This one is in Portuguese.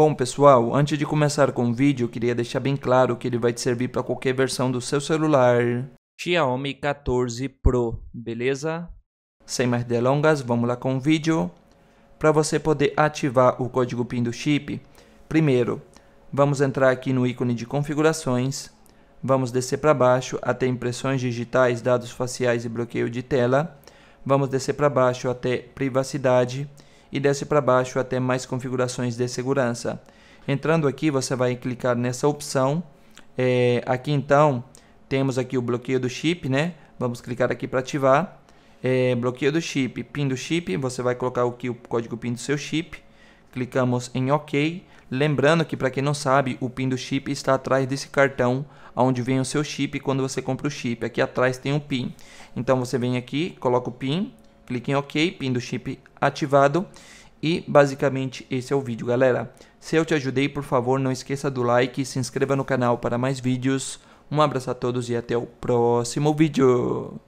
Bom pessoal, antes de começar com o vídeo, queria deixar bem claro que ele vai te servir para qualquer versão do seu celular Xiaomi 14 Pro, beleza? Sem mais delongas, vamos lá com o vídeo. Para você poder ativar o código PIN do chip, primeiro, vamos entrar aqui no ícone de configurações, vamos descer para baixo até impressões digitais, dados faciais e bloqueio de tela, vamos descer para baixo até privacidade e desce para baixo até mais configurações de segurança. Entrando aqui, você vai clicar nessa opção. É, aqui então, temos aqui o bloqueio do chip, né? Vamos clicar aqui para ativar. É, bloqueio do chip, PIN do chip, você vai colocar aqui o código PIN do seu chip. Clicamos em OK. Lembrando que para quem não sabe, o PIN do chip está atrás desse cartão onde vem o seu chip quando você compra o chip. Aqui atrás tem um PIN. Então você vem aqui, coloca o PIN, clique em OK, PIN do chip ativado. E basicamente esse é o vídeo, galera. Se eu te ajudei, por favor, não esqueça do like e se inscreva no canal para mais vídeos. Um abraço a todos e até o próximo vídeo.